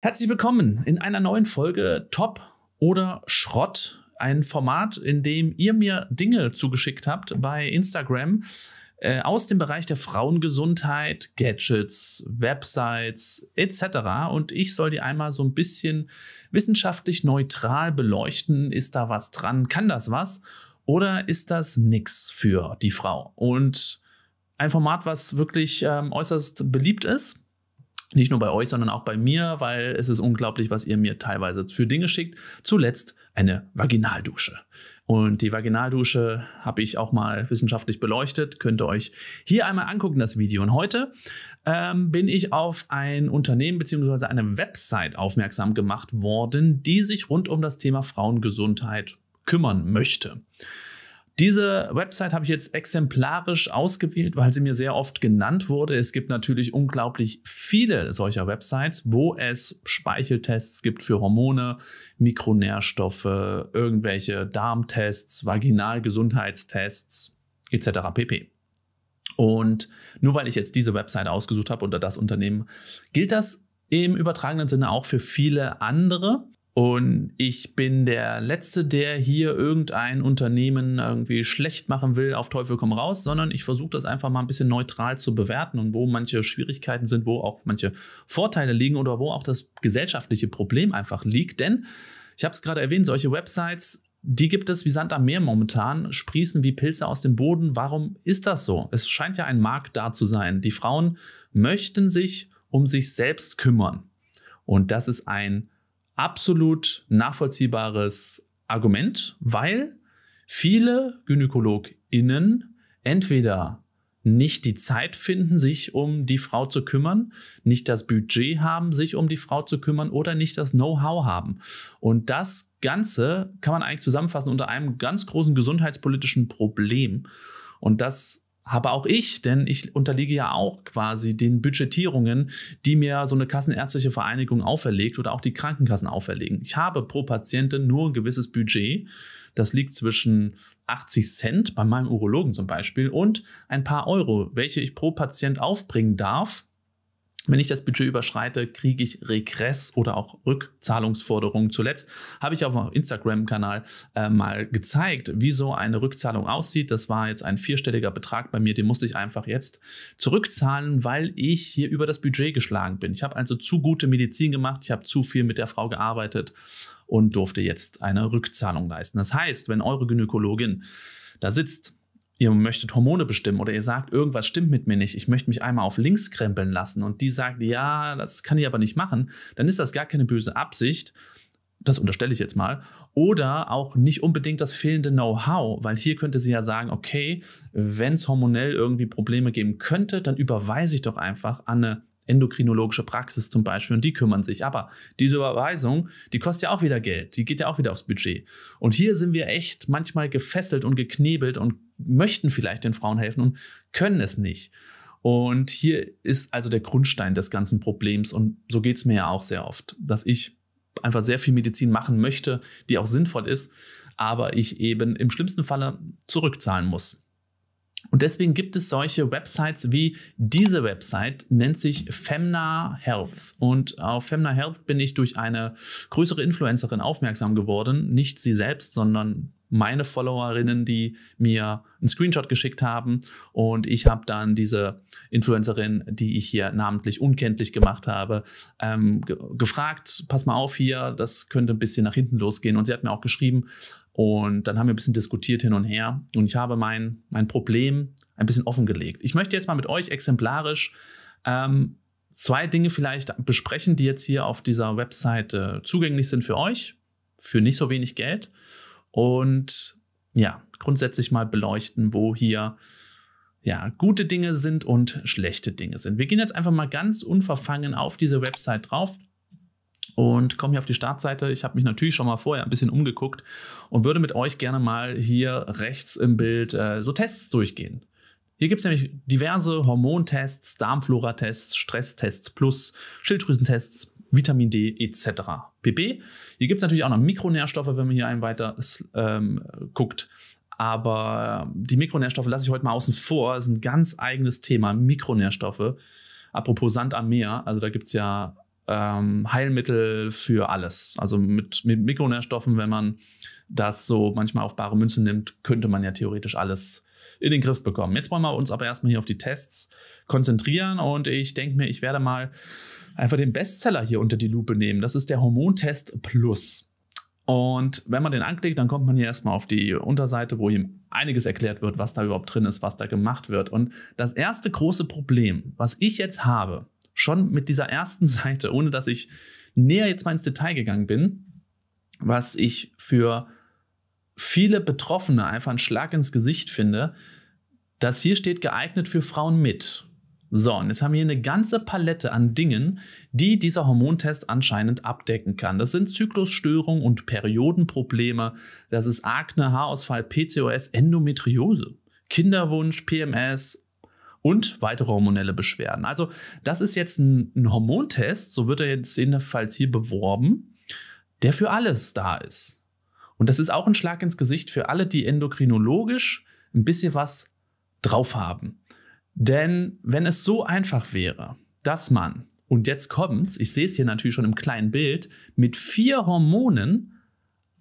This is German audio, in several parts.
Herzlich willkommen in einer neuen Folge Top oder Schrott. Ein Format, in dem ihr mir Dinge zugeschickt habt bei Instagram äh, aus dem Bereich der Frauengesundheit, Gadgets, Websites etc. Und ich soll die einmal so ein bisschen wissenschaftlich neutral beleuchten. Ist da was dran? Kann das was? Oder ist das nix für die Frau? Und ein Format, was wirklich ähm, äußerst beliebt ist nicht nur bei euch, sondern auch bei mir, weil es ist unglaublich, was ihr mir teilweise für Dinge schickt. Zuletzt eine Vaginaldusche. Und die Vaginaldusche habe ich auch mal wissenschaftlich beleuchtet. Könnt ihr euch hier einmal angucken, das Video. Und heute ähm, bin ich auf ein Unternehmen bzw. eine Website aufmerksam gemacht worden, die sich rund um das Thema Frauengesundheit kümmern möchte. Diese Website habe ich jetzt exemplarisch ausgewählt, weil sie mir sehr oft genannt wurde. Es gibt natürlich unglaublich viele solcher Websites, wo es Speicheltests gibt für Hormone, Mikronährstoffe, irgendwelche Darmtests, Vaginalgesundheitstests etc. pp. Und nur weil ich jetzt diese Website ausgesucht habe unter das Unternehmen, gilt das im übertragenen Sinne auch für viele andere. Und ich bin der Letzte, der hier irgendein Unternehmen irgendwie schlecht machen will, auf Teufel komm raus, sondern ich versuche das einfach mal ein bisschen neutral zu bewerten und wo manche Schwierigkeiten sind, wo auch manche Vorteile liegen oder wo auch das gesellschaftliche Problem einfach liegt. Denn ich habe es gerade erwähnt, solche Websites, die gibt es wie Sand am Meer momentan, sprießen wie Pilze aus dem Boden. Warum ist das so? Es scheint ja ein Markt da zu sein. Die Frauen möchten sich um sich selbst kümmern. Und das ist ein absolut nachvollziehbares Argument, weil viele GynäkologInnen entweder nicht die Zeit finden, sich um die Frau zu kümmern, nicht das Budget haben, sich um die Frau zu kümmern oder nicht das Know-how haben. Und das Ganze kann man eigentlich zusammenfassen unter einem ganz großen gesundheitspolitischen Problem. Und das habe auch ich, denn ich unterliege ja auch quasi den Budgetierungen, die mir so eine kassenärztliche Vereinigung auferlegt oder auch die Krankenkassen auferlegen. Ich habe pro Patientin nur ein gewisses Budget. Das liegt zwischen 80 Cent bei meinem Urologen zum Beispiel und ein paar Euro, welche ich pro Patient aufbringen darf, wenn ich das Budget überschreite, kriege ich Regress oder auch Rückzahlungsforderungen. Zuletzt habe ich auf meinem Instagram-Kanal äh, mal gezeigt, wie so eine Rückzahlung aussieht. Das war jetzt ein vierstelliger Betrag bei mir, den musste ich einfach jetzt zurückzahlen, weil ich hier über das Budget geschlagen bin. Ich habe also zu gute Medizin gemacht, ich habe zu viel mit der Frau gearbeitet und durfte jetzt eine Rückzahlung leisten. Das heißt, wenn eure Gynäkologin da sitzt ihr möchtet Hormone bestimmen oder ihr sagt, irgendwas stimmt mit mir nicht, ich möchte mich einmal auf links krempeln lassen und die sagt, ja, das kann ich aber nicht machen, dann ist das gar keine böse Absicht. Das unterstelle ich jetzt mal. Oder auch nicht unbedingt das fehlende Know-how, weil hier könnte sie ja sagen, okay, wenn es hormonell irgendwie Probleme geben könnte, dann überweise ich doch einfach an eine endokrinologische Praxis zum Beispiel und die kümmern sich. Aber diese Überweisung, die kostet ja auch wieder Geld, die geht ja auch wieder aufs Budget. Und hier sind wir echt manchmal gefesselt und geknebelt und möchten vielleicht den Frauen helfen und können es nicht. Und hier ist also der Grundstein des ganzen Problems und so geht es mir ja auch sehr oft, dass ich einfach sehr viel Medizin machen möchte, die auch sinnvoll ist, aber ich eben im schlimmsten Falle zurückzahlen muss. Und deswegen gibt es solche Websites wie diese Website, nennt sich Femna Health. Und auf Femna Health bin ich durch eine größere Influencerin aufmerksam geworden. Nicht sie selbst, sondern meine Followerinnen, die mir einen Screenshot geschickt haben und ich habe dann diese Influencerin, die ich hier namentlich unkenntlich gemacht habe, ähm, ge gefragt, pass mal auf hier, das könnte ein bisschen nach hinten losgehen und sie hat mir auch geschrieben und dann haben wir ein bisschen diskutiert hin und her und ich habe mein, mein Problem ein bisschen offengelegt. Ich möchte jetzt mal mit euch exemplarisch ähm, zwei Dinge vielleicht besprechen, die jetzt hier auf dieser Webseite äh, zugänglich sind für euch, für nicht so wenig Geld und ja, grundsätzlich mal beleuchten, wo hier ja, gute Dinge sind und schlechte Dinge sind. Wir gehen jetzt einfach mal ganz unverfangen auf diese Website drauf und kommen hier auf die Startseite. Ich habe mich natürlich schon mal vorher ein bisschen umgeguckt und würde mit euch gerne mal hier rechts im Bild äh, so Tests durchgehen. Hier gibt es nämlich diverse Hormontests, Darmflora-Tests, Stresstests plus, Schilddrüsentests, Vitamin D etc. pp. Hier gibt es natürlich auch noch Mikronährstoffe, wenn man hier einen weiter ähm, guckt. Aber ähm, die Mikronährstoffe lasse ich heute mal außen vor. Das ist ein ganz eigenes Thema, Mikronährstoffe. Apropos Sand am Meer, also da gibt es ja ähm, Heilmittel für alles. Also mit, mit, Mikronährstoffen, wenn man das so manchmal auf bare Münze nimmt, könnte man ja theoretisch alles in den Griff bekommen. Jetzt wollen wir uns aber erstmal hier auf die Tests konzentrieren und ich denke mir, ich werde mal einfach den Bestseller hier unter die Lupe nehmen. Das ist der Hormontest Plus. Und wenn man den anklickt, dann kommt man hier erstmal auf die Unterseite, wo ihm einiges erklärt wird, was da überhaupt drin ist, was da gemacht wird. Und das erste große Problem, was ich jetzt habe, schon mit dieser ersten Seite, ohne dass ich näher jetzt mal ins Detail gegangen bin, was ich für viele Betroffene einfach einen Schlag ins Gesicht finde, dass hier steht geeignet für Frauen mit. So, und jetzt haben wir hier eine ganze Palette an Dingen, die dieser Hormontest anscheinend abdecken kann. Das sind Zyklusstörungen und Periodenprobleme, das ist Akne, Haarausfall, PCOS, Endometriose, Kinderwunsch, PMS und weitere hormonelle Beschwerden. Also, das ist jetzt ein, ein Hormontest, so wird er jetzt jedenfalls hier beworben, der für alles da ist. Und das ist auch ein Schlag ins Gesicht für alle, die endokrinologisch ein bisschen was drauf haben. Denn wenn es so einfach wäre, dass man, und jetzt kommt's, ich sehe es hier natürlich schon im kleinen Bild, mit vier Hormonen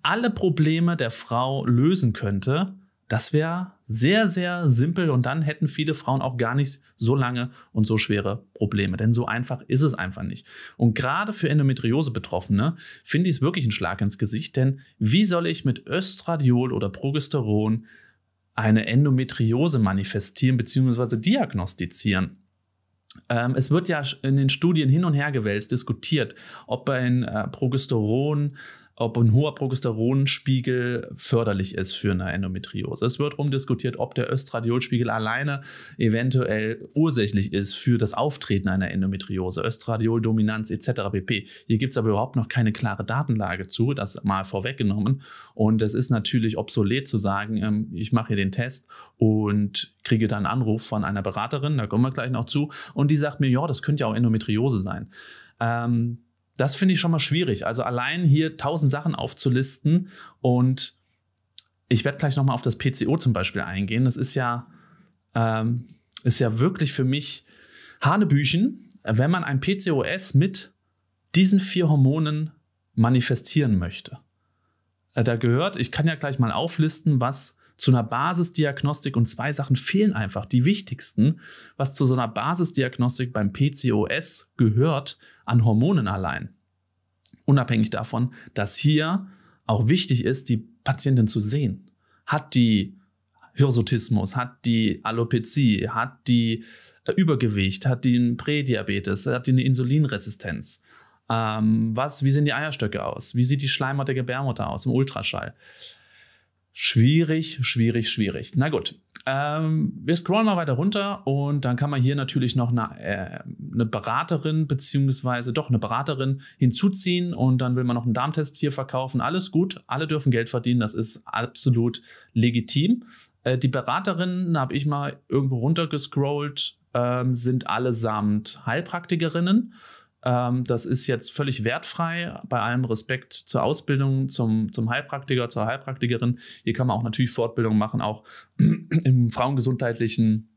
alle Probleme der Frau lösen könnte, das wäre sehr, sehr simpel und dann hätten viele Frauen auch gar nicht so lange und so schwere Probleme. Denn so einfach ist es einfach nicht. Und gerade für Endometriose-Betroffene finde ich es wirklich ein Schlag ins Gesicht, denn wie soll ich mit Östradiol oder Progesteron eine Endometriose manifestieren bzw. diagnostizieren? Ähm, es wird ja in den Studien hin und her gewälzt diskutiert, ob ein äh, Progesteron ob ein hoher Progesteronspiegel förderlich ist für eine Endometriose. Es wird rumdiskutiert, ob der Östradiolspiegel alleine eventuell ursächlich ist für das Auftreten einer Endometriose, Östradioldominanz etc. pp. Hier gibt es aber überhaupt noch keine klare Datenlage zu, das mal vorweggenommen. Und es ist natürlich obsolet zu sagen, ähm, ich mache hier den Test und kriege dann einen Anruf von einer Beraterin, da kommen wir gleich noch zu, und die sagt mir, ja, das könnte ja auch Endometriose sein. Ähm, das finde ich schon mal schwierig. Also allein hier tausend Sachen aufzulisten und ich werde gleich nochmal auf das PCO zum Beispiel eingehen. Das ist ja, ähm, ist ja wirklich für mich Hanebüchen, wenn man ein PCOS mit diesen vier Hormonen manifestieren möchte. Äh, da gehört, ich kann ja gleich mal auflisten, was zu einer Basisdiagnostik und zwei Sachen fehlen einfach, die wichtigsten, was zu so einer Basisdiagnostik beim PCOS gehört, an Hormonen allein. Unabhängig davon, dass hier auch wichtig ist, die Patientin zu sehen. Hat die Hirsutismus, hat die Alopezie, hat die äh, Übergewicht, hat die einen Prädiabetes, hat die eine Insulinresistenz. Ähm, was, wie sehen die Eierstöcke aus? Wie sieht die Schleimhaut der Gebärmutter aus im Ultraschall? Schwierig, schwierig, schwierig. Na gut, ähm, wir scrollen mal weiter runter und dann kann man hier natürlich noch eine, äh, eine Beraterin beziehungsweise doch eine Beraterin hinzuziehen und dann will man noch einen Darmtest hier verkaufen. Alles gut, alle dürfen Geld verdienen, das ist absolut legitim. Äh, die Beraterinnen habe ich mal irgendwo runtergescrollt, äh, sind allesamt Heilpraktikerinnen ähm, das ist jetzt völlig wertfrei, bei allem Respekt zur Ausbildung, zum, zum Heilpraktiker, zur Heilpraktikerin. Hier kann man auch natürlich Fortbildungen machen, auch im frauengesundheitlichen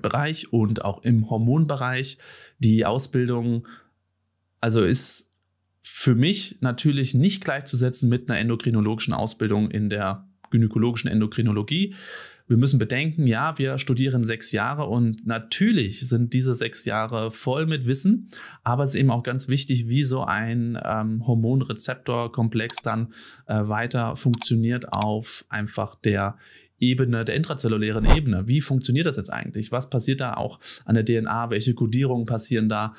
Bereich und auch im Hormonbereich. Die Ausbildung, also ist für mich natürlich nicht gleichzusetzen mit einer endokrinologischen Ausbildung in der gynäkologischen Endokrinologie wir müssen bedenken, ja, wir studieren sechs Jahre und natürlich sind diese sechs Jahre voll mit Wissen, aber es ist eben auch ganz wichtig, wie so ein ähm, Hormonrezeptorkomplex dann äh, weiter funktioniert auf einfach der Ebene, der intrazellulären Ebene. Wie funktioniert das jetzt eigentlich? Was passiert da auch an der DNA? Welche Kodierungen passieren da?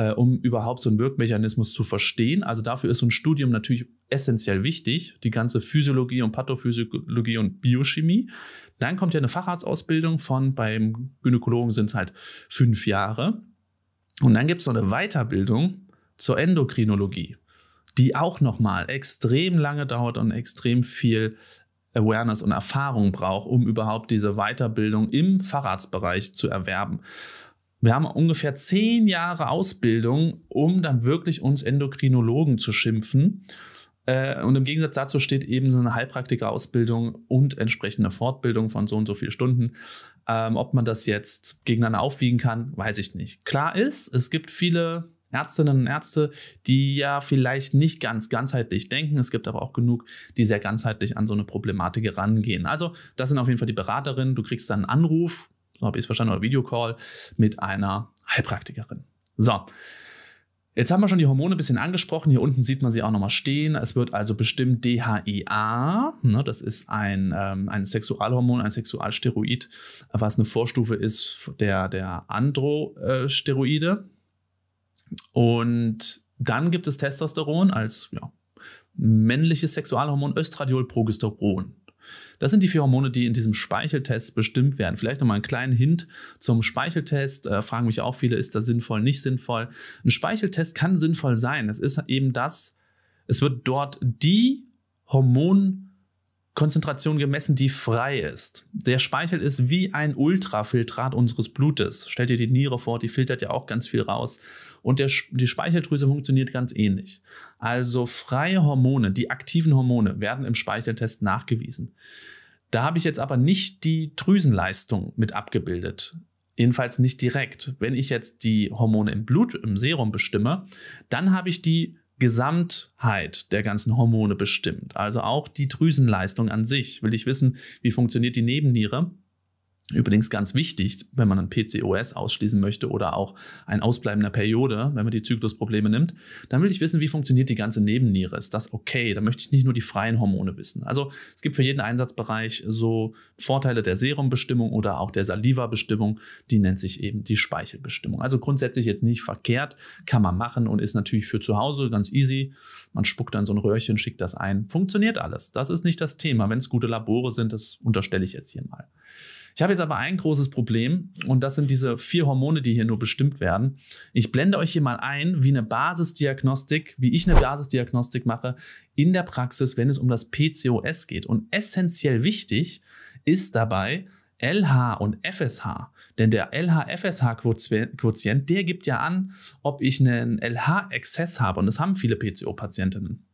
äh, um überhaupt so einen Wirkmechanismus zu verstehen. Also dafür ist so ein Studium natürlich essentiell wichtig, die ganze Physiologie und Pathophysiologie und Biochemie. Dann kommt ja eine Facharztausbildung von, beim Gynäkologen sind es halt fünf Jahre. Und dann gibt es noch eine Weiterbildung zur Endokrinologie, die auch nochmal extrem lange dauert und extrem viel Awareness und Erfahrung braucht, um überhaupt diese Weiterbildung im Facharztbereich zu erwerben. Wir haben ungefähr zehn Jahre Ausbildung, um dann wirklich uns Endokrinologen zu schimpfen. Äh, und im Gegensatz dazu steht eben so eine Heilpraktiker-Ausbildung und entsprechende Fortbildung von so und so vielen Stunden. Ähm, ob man das jetzt gegeneinander aufwiegen kann, weiß ich nicht. Klar ist, es gibt viele Ärztinnen und Ärzte, die ja vielleicht nicht ganz ganzheitlich denken. Es gibt aber auch genug, die sehr ganzheitlich an so eine Problematik herangehen. Also, das sind auf jeden Fall die Beraterinnen. Du kriegst dann einen Anruf, so habe ich es verstanden, oder Videocall mit einer Heilpraktikerin. So. Jetzt haben wir schon die Hormone ein bisschen angesprochen. Hier unten sieht man sie auch nochmal stehen. Es wird also bestimmt DHEA. Ne, das ist ein, ähm, ein Sexualhormon, ein Sexualsteroid, was eine Vorstufe ist der, der Androsteroide. Und dann gibt es Testosteron als ja, männliches Sexualhormon, Östradiol, Progesteron. Das sind die vier Hormone, die in diesem Speicheltest bestimmt werden. Vielleicht nochmal einen kleinen Hint zum Speicheltest. Äh, fragen mich auch viele, ist das sinnvoll, nicht sinnvoll? Ein Speicheltest kann sinnvoll sein. Es ist eben das, es wird dort die Hormone Konzentration gemessen, die frei ist. Der Speichel ist wie ein Ultrafiltrat unseres Blutes. Stellt dir die Niere vor, die filtert ja auch ganz viel raus. Und der, die Speicheldrüse funktioniert ganz ähnlich. Also freie Hormone, die aktiven Hormone, werden im Speicheltest nachgewiesen. Da habe ich jetzt aber nicht die Drüsenleistung mit abgebildet. Jedenfalls nicht direkt. Wenn ich jetzt die Hormone im Blut, im Serum bestimme, dann habe ich die Gesamtheit der ganzen Hormone bestimmt, also auch die Drüsenleistung an sich. Will ich wissen, wie funktioniert die Nebenniere? Übrigens ganz wichtig, wenn man ein PCOS ausschließen möchte oder auch ein Ausbleiben der Periode, wenn man die Zyklusprobleme nimmt, dann will ich wissen, wie funktioniert die ganze Nebenniere. Ist das okay? Da möchte ich nicht nur die freien Hormone wissen. Also es gibt für jeden Einsatzbereich so Vorteile der Serumbestimmung oder auch der Saliva-Bestimmung. Die nennt sich eben die Speichelbestimmung. Also grundsätzlich jetzt nicht verkehrt, kann man machen und ist natürlich für zu Hause ganz easy. Man spuckt dann so ein Röhrchen, schickt das ein. Funktioniert alles. Das ist nicht das Thema. Wenn es gute Labore sind, das unterstelle ich jetzt hier mal. Ich habe jetzt aber ein großes Problem und das sind diese vier Hormone, die hier nur bestimmt werden. Ich blende euch hier mal ein, wie eine Basisdiagnostik, wie ich eine Basisdiagnostik mache in der Praxis, wenn es um das PCOS geht. Und essentiell wichtig ist dabei, LH und FSH. Denn der LH-FSH-Quotient, der gibt ja an, ob ich einen LH-Exzess habe. Und das haben viele PCO-Patientinnen.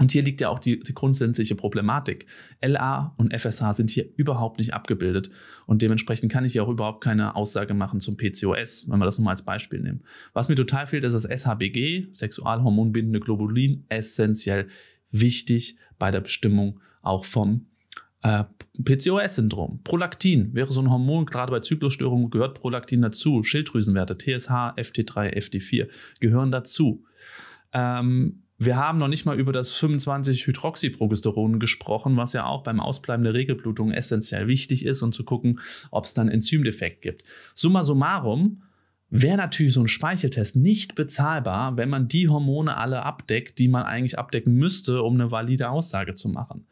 Und hier liegt ja auch die, die grundsätzliche Problematik. LA und FSH sind hier überhaupt nicht abgebildet. Und dementsprechend kann ich hier auch überhaupt keine Aussage machen zum PCOS, wenn wir das nur mal als Beispiel nehmen. Was mir total fehlt, ist das SHBG, sexualhormonbindende Globulin, essentiell wichtig bei der Bestimmung auch vom äh, PCOS-Syndrom. Prolaktin wäre so ein Hormon, gerade bei Zyklusstörungen gehört Prolaktin dazu. Schilddrüsenwerte, TSH, FT3, FT4 gehören dazu. Ähm, wir haben noch nicht mal über das 25-Hydroxyprogesteron gesprochen, was ja auch beim Ausbleiben der Regelblutung essentiell wichtig ist, und zu gucken, ob es dann Enzymdefekt gibt. Summa summarum wäre natürlich so ein Speicheltest nicht bezahlbar, wenn man die Hormone alle abdeckt, die man eigentlich abdecken müsste, um eine valide Aussage zu machen.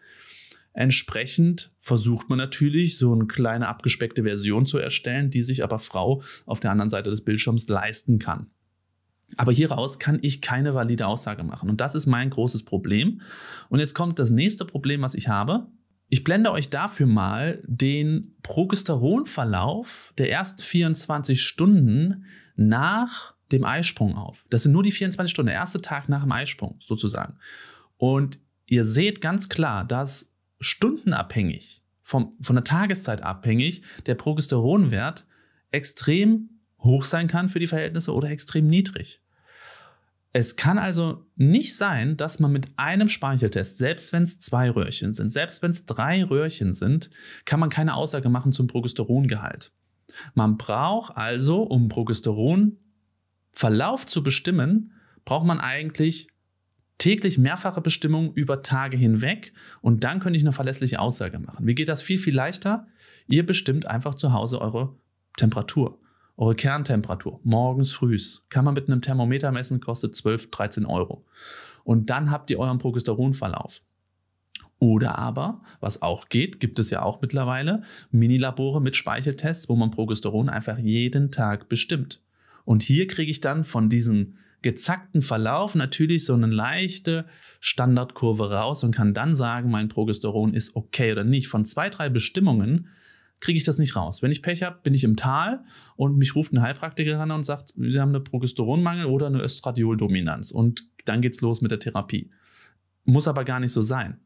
Entsprechend versucht man natürlich, so eine kleine abgespeckte Version zu erstellen, die sich aber Frau auf der anderen Seite des Bildschirms leisten kann. Aber hieraus kann ich keine valide Aussage machen. Und das ist mein großes Problem. Und jetzt kommt das nächste Problem, was ich habe. Ich blende euch dafür mal den Progesteronverlauf der ersten 24 Stunden nach dem Eisprung auf. Das sind nur die 24 Stunden, der erste Tag nach dem Eisprung sozusagen. Und ihr seht ganz klar, dass stundenabhängig, vom, von der Tageszeit abhängig, der Progesteronwert extrem hoch sein kann für die Verhältnisse oder extrem niedrig. Es kann also nicht sein, dass man mit einem Speicheltest, selbst wenn es zwei Röhrchen sind, selbst wenn es drei Röhrchen sind, kann man keine Aussage machen zum Progesterongehalt. Man braucht also, um Progesteronverlauf zu bestimmen, braucht man eigentlich täglich mehrfache Bestimmungen über Tage hinweg und dann könnte ich eine verlässliche Aussage machen. Wie geht das viel, viel leichter? Ihr bestimmt einfach zu Hause eure Temperatur. Eure Kerntemperatur morgens frühs kann man mit einem Thermometer messen, kostet 12, 13 Euro. Und dann habt ihr euren Progesteronverlauf. Oder aber, was auch geht, gibt es ja auch mittlerweile, Minilabore mit Speicheltests, wo man Progesteron einfach jeden Tag bestimmt. Und hier kriege ich dann von diesem gezackten Verlauf natürlich so eine leichte Standardkurve raus und kann dann sagen, mein Progesteron ist okay oder nicht. Von zwei, drei Bestimmungen kriege ich das nicht raus. Wenn ich Pech habe, bin ich im Tal und mich ruft ein Heilpraktiker an und sagt, wir haben eine Progesteronmangel oder eine Östradioldominanz. Und dann geht's los mit der Therapie. Muss aber gar nicht so sein.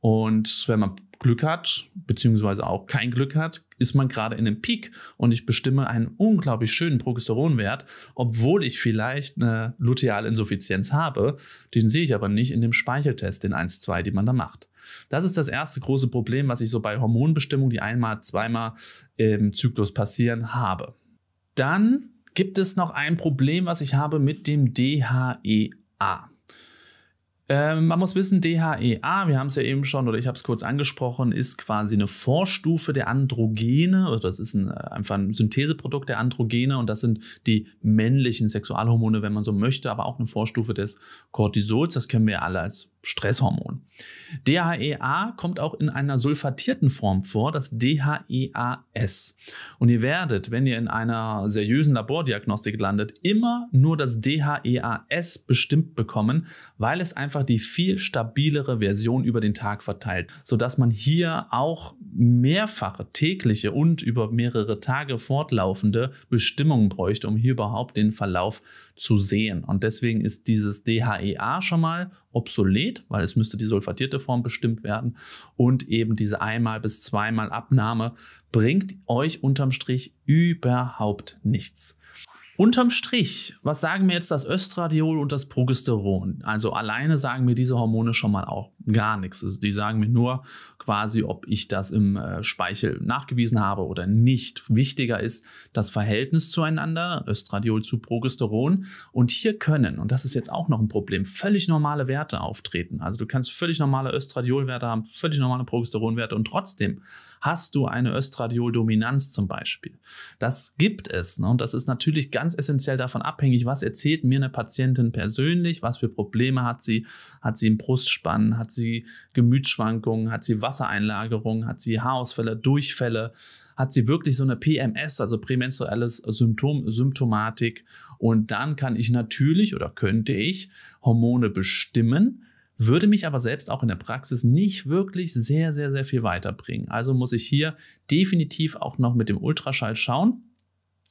Und wenn man Glück hat, beziehungsweise auch kein Glück hat, ist man gerade in einem Peak und ich bestimme einen unglaublich schönen Progesteronwert, obwohl ich vielleicht eine luteale Insuffizienz habe. Den sehe ich aber nicht in dem Speicheltest, den 1-2, den man da macht. Das ist das erste große Problem, was ich so bei Hormonbestimmung, die einmal, zweimal im Zyklus passieren, habe. Dann gibt es noch ein Problem, was ich habe mit dem DHEA. Ähm, man muss wissen, DHEA, wir haben es ja eben schon oder ich habe es kurz angesprochen, ist quasi eine Vorstufe der Androgene. Also das ist ein, äh, einfach ein Syntheseprodukt der Androgene und das sind die männlichen Sexualhormone, wenn man so möchte, aber auch eine Vorstufe des Cortisols. Das kennen wir alle als Stresshormon. DHEA kommt auch in einer sulfatierten Form vor, das DHEAS. Und ihr werdet, wenn ihr in einer seriösen Labordiagnostik landet, immer nur das DHEAS bestimmt bekommen, weil es einfach einfach die viel stabilere Version über den Tag verteilt, sodass man hier auch mehrfache tägliche und über mehrere Tage fortlaufende Bestimmungen bräuchte, um hier überhaupt den Verlauf zu sehen. Und deswegen ist dieses DHEA schon mal obsolet, weil es müsste die sulfatierte Form bestimmt werden. Und eben diese einmal bis zweimal Abnahme bringt euch unterm Strich überhaupt nichts. Unterm Strich, was sagen mir jetzt das Östradiol und das Progesteron? Also alleine sagen mir diese Hormone schon mal auch gar nichts. Also die sagen mir nur quasi, ob ich das im äh, Speichel nachgewiesen habe oder nicht. Wichtiger ist das Verhältnis zueinander, Östradiol zu Progesteron. Und hier können, und das ist jetzt auch noch ein Problem, völlig normale Werte auftreten. Also du kannst völlig normale Östradiolwerte haben, völlig normale Progesteronwerte und trotzdem Hast du eine Östradiol-Dominanz zum Beispiel? Das gibt es. Ne? Und das ist natürlich ganz essentiell davon abhängig, was erzählt mir eine Patientin persönlich, was für Probleme hat sie? Hat sie einen Brustspann? Hat sie Gemütsschwankungen? Hat sie Wassereinlagerungen? Hat sie Haarausfälle, Durchfälle? hat sie wirklich so eine PMS, also prämenstruelles Symptom, Symptomatik. Und dann kann ich natürlich oder könnte ich Hormone bestimmen, würde mich aber selbst auch in der Praxis nicht wirklich sehr, sehr, sehr viel weiterbringen. Also muss ich hier definitiv auch noch mit dem Ultraschall schauen.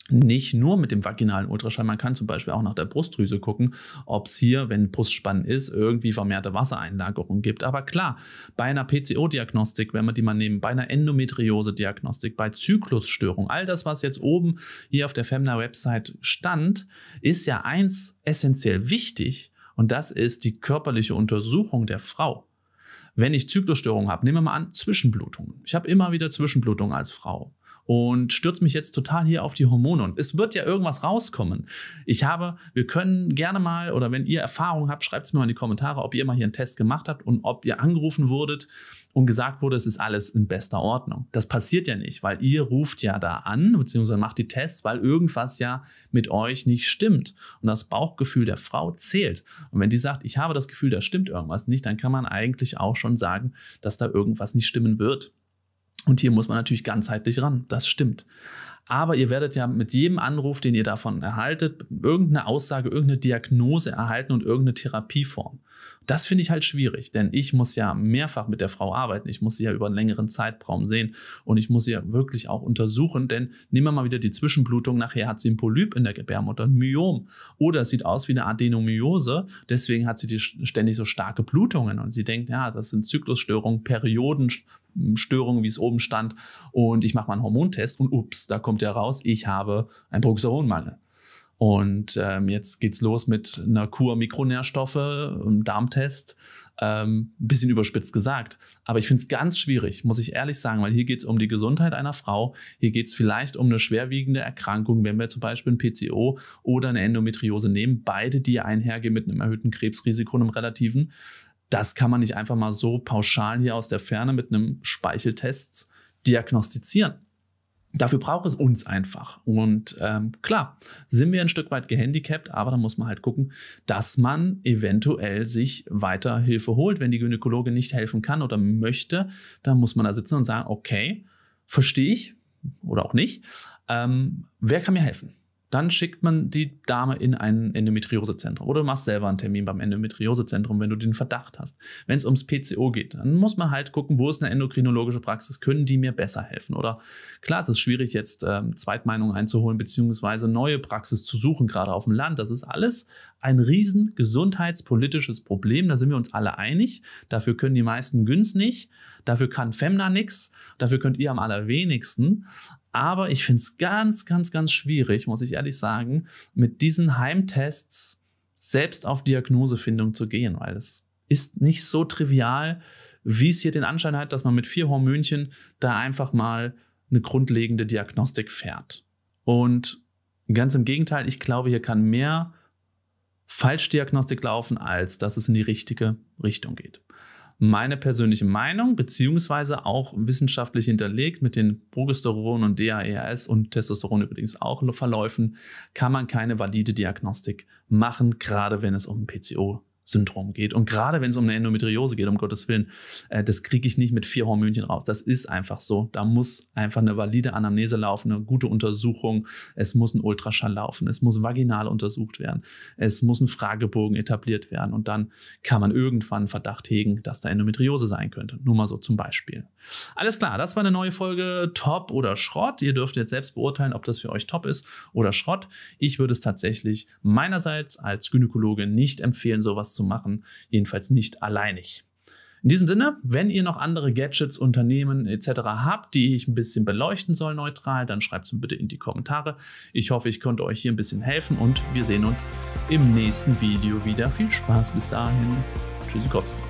Nicht nur mit dem vaginalen Ultraschall, man kann zum Beispiel auch nach der Brustdrüse gucken, ob es hier, wenn Brustspannen ist, irgendwie vermehrte Wassereinlagerung gibt. Aber klar, bei einer PCO-Diagnostik, wenn wir die mal nehmen, bei einer Endometriose-Diagnostik, bei Zyklusstörung, all das, was jetzt oben hier auf der Femna-Website stand, ist ja eins essentiell wichtig, und das ist die körperliche Untersuchung der Frau. Wenn ich Zyklusstörungen habe, nehmen wir mal an, Zwischenblutungen. Ich habe immer wieder Zwischenblutungen als Frau und stürze mich jetzt total hier auf die Hormone. Und es wird ja irgendwas rauskommen. Ich habe, wir können gerne mal, oder wenn ihr Erfahrung habt, schreibt es mir mal in die Kommentare, ob ihr mal hier einen Test gemacht habt und ob ihr angerufen wurdet und gesagt wurde, es ist alles in bester Ordnung. Das passiert ja nicht, weil ihr ruft ja da an, beziehungsweise macht die Tests, weil irgendwas ja mit euch nicht stimmt. Und das Bauchgefühl der Frau zählt. Und wenn die sagt, ich habe das Gefühl, da stimmt irgendwas nicht, dann kann man eigentlich auch schon sagen, dass da irgendwas nicht stimmen wird. Und hier muss man natürlich ganzheitlich ran. Das stimmt. Aber ihr werdet ja mit jedem Anruf, den ihr davon erhaltet, irgendeine Aussage, irgendeine Diagnose erhalten und irgendeine Therapieform. Das finde ich halt schwierig, denn ich muss ja mehrfach mit der Frau arbeiten. Ich muss sie ja über einen längeren Zeitraum sehen und ich muss sie ja wirklich auch untersuchen, denn nehmen wir mal wieder die Zwischenblutung. Nachher hat sie ein Polyp in der Gebärmutter, ein Myom oder es sieht aus wie eine Adenomyose. Deswegen hat sie die ständig so starke Blutungen und sie denkt, ja, das sind Zyklusstörungen, Perioden, Störung, wie es oben stand, und ich mache mal einen Hormontest und ups, da kommt ja raus, ich habe einen Progesteronmangel. Und ähm, jetzt geht's los mit einer Kur Mikronährstoffe, einem ähm, Darmtest. Ähm, ein bisschen überspitzt gesagt. Aber ich finde es ganz schwierig, muss ich ehrlich sagen, weil hier geht es um die Gesundheit einer Frau. Hier geht es vielleicht um eine schwerwiegende Erkrankung, wenn wir zum Beispiel ein PCO oder eine Endometriose nehmen, beide, die einhergehen mit einem erhöhten Krebsrisiko und einem relativen das kann man nicht einfach mal so pauschal hier aus der Ferne mit einem Speicheltest diagnostizieren. Dafür braucht es uns einfach. Und ähm, klar, sind wir ein Stück weit gehandicapt, aber da muss man halt gucken, dass man eventuell sich weiter Hilfe holt. Wenn die Gynäkologe nicht helfen kann oder möchte, dann muss man da sitzen und sagen, okay, verstehe ich oder auch nicht, ähm, wer kann mir helfen? dann schickt man die Dame in ein Endometriosezentrum oder du machst selber einen Termin beim Endometriosezentrum, wenn du den Verdacht hast. Wenn es ums PCO geht, dann muss man halt gucken, wo ist eine endokrinologische Praxis, können die mir besser helfen? Oder klar, es ist schwierig jetzt ähm, Zweitmeinungen einzuholen beziehungsweise neue Praxis zu suchen, gerade auf dem Land. Das ist alles ein riesen gesundheitspolitisches Problem, da sind wir uns alle einig. Dafür können die meisten günstig, dafür kann Femna nichts, dafür könnt ihr am allerwenigsten. Aber ich finde es ganz, ganz, ganz schwierig, muss ich ehrlich sagen, mit diesen Heimtests selbst auf Diagnosefindung zu gehen, weil es ist nicht so trivial, wie es hier den Anschein hat, dass man mit vier Hormönchen da einfach mal eine grundlegende Diagnostik fährt. Und ganz im Gegenteil, ich glaube, hier kann mehr Falschdiagnostik laufen, als dass es in die richtige Richtung geht meine persönliche Meinung, beziehungsweise auch wissenschaftlich hinterlegt mit den Progesteron und DAERS und Testosteron übrigens auch Verläufen, kann man keine valide Diagnostik machen, gerade wenn es um PCO Syndrom geht. Und gerade wenn es um eine Endometriose geht, um Gottes Willen, äh, das kriege ich nicht mit vier Hormönchen raus. Das ist einfach so. Da muss einfach eine valide Anamnese laufen, eine gute Untersuchung. Es muss ein Ultraschall laufen. Es muss vaginal untersucht werden. Es muss ein Fragebogen etabliert werden. Und dann kann man irgendwann Verdacht hegen, dass da Endometriose sein könnte. Nur mal so zum Beispiel. Alles klar, das war eine neue Folge Top oder Schrott. Ihr dürft jetzt selbst beurteilen, ob das für euch Top ist oder Schrott. Ich würde es tatsächlich meinerseits als Gynäkologe nicht empfehlen, sowas zu machen, jedenfalls nicht alleinig. In diesem Sinne, wenn ihr noch andere Gadgets, Unternehmen etc. habt, die ich ein bisschen beleuchten soll neutral, dann schreibt es mir bitte in die Kommentare. Ich hoffe, ich konnte euch hier ein bisschen helfen und wir sehen uns im nächsten Video wieder. Viel Spaß bis dahin. Tschüssikowski.